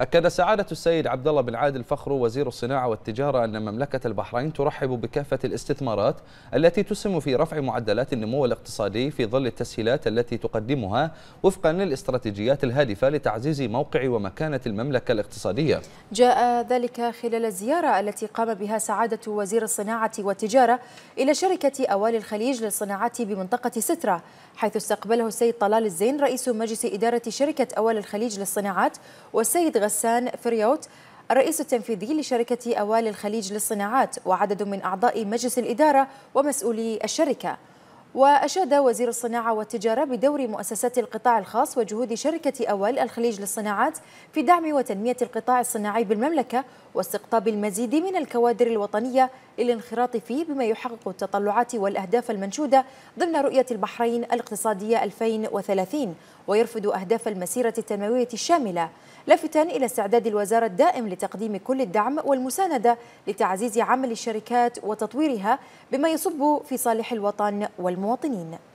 أكد سعادة السيد عبد الله بن عادل فخرو وزير الصناعة والتجارة أن مملكة البحرين ترحب بكافة الاستثمارات التي تسهم في رفع معدلات النمو الاقتصادي في ظل التسهيلات التي تقدمها وفقا للاستراتيجيات الهادفة لتعزيز موقع ومكانة المملكة الاقتصادية جاء ذلك خلال الزيارة التي قام بها سعادة وزير الصناعة والتجارة إلى شركة أوالي الخليج للصناعات بمنطقة سترة حيث استقبله السيد طلال الزين رئيس مجلس إدارة شركة أوالي الخليج للصناعات والسيد غسان فريوت الرئيس التنفيذي لشركة أوالي الخليج للصناعات وعدد من أعضاء مجلس الإدارة ومسؤولي الشركة وأشاد وزير الصناعة والتجارة بدور مؤسسات القطاع الخاص وجهود شركة أول الخليج للصناعات في دعم وتنمية القطاع الصناعي بالمملكة واستقطاب المزيد من الكوادر الوطنية للانخراط فيه بما يحقق التطلعات والأهداف المنشودة ضمن رؤية البحرين الاقتصادية 2030 ويرفض أهداف المسيرة التنموية الشاملة لافتا إلى استعداد الوزارة الدائم لتقديم كل الدعم والمساندة لتعزيز عمل الشركات وتطويرها بما يصب في صالح الوطن والمواطنين